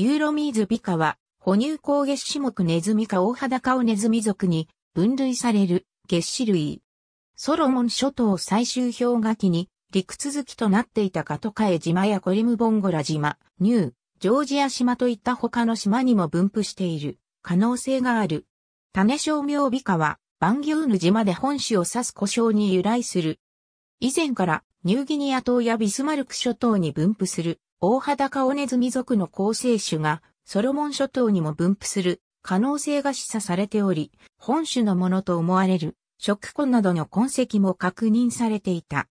ユーロミーズビカは、哺乳高月種目ネズミ科大肌顔ネズミ属に分類される月種類。ソロモン諸島最終氷河期に陸続きとなっていたカトカエ島やコリムボンゴラ島、ニュー、ジョージア島といった他の島にも分布している可能性がある。種商名美化はバンギューヌ島で本種を指す故障に由来する。以前からニューギニア島やビスマルク諸島に分布する大裸オネズミ族の構成種がソロモン諸島にも分布する可能性が示唆されており、本種のものと思われる食痕などの痕跡も確認されていた。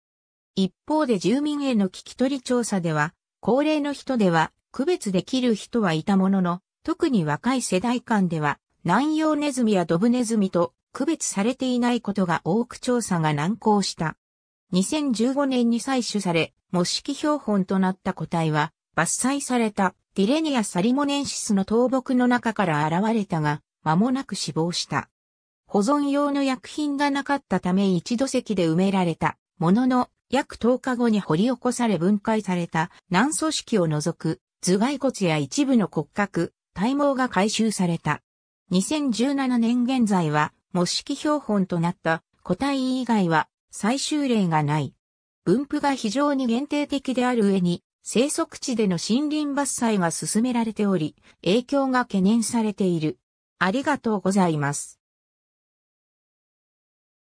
一方で住民への聞き取り調査では、高齢の人では区別できる人はいたものの、特に若い世代間では、南洋ネズミやドブネズミと区別されていないことが多く調査が難航した。2015年に採取され、模式標本となった個体は、伐採されたティレニア・サリモネンシスの倒木の中から現れたが、間もなく死亡した。保存用の薬品がなかったため一度石で埋められたものの約10日後に掘り起こされ分解された軟組織を除く頭蓋骨や一部の骨格、体毛が回収された。2017年現在は模式標本となった個体以外は最終例がない。分布が非常に限定的である上に、生息地での森林伐採が進められており、影響が懸念されている。ありがとうございます。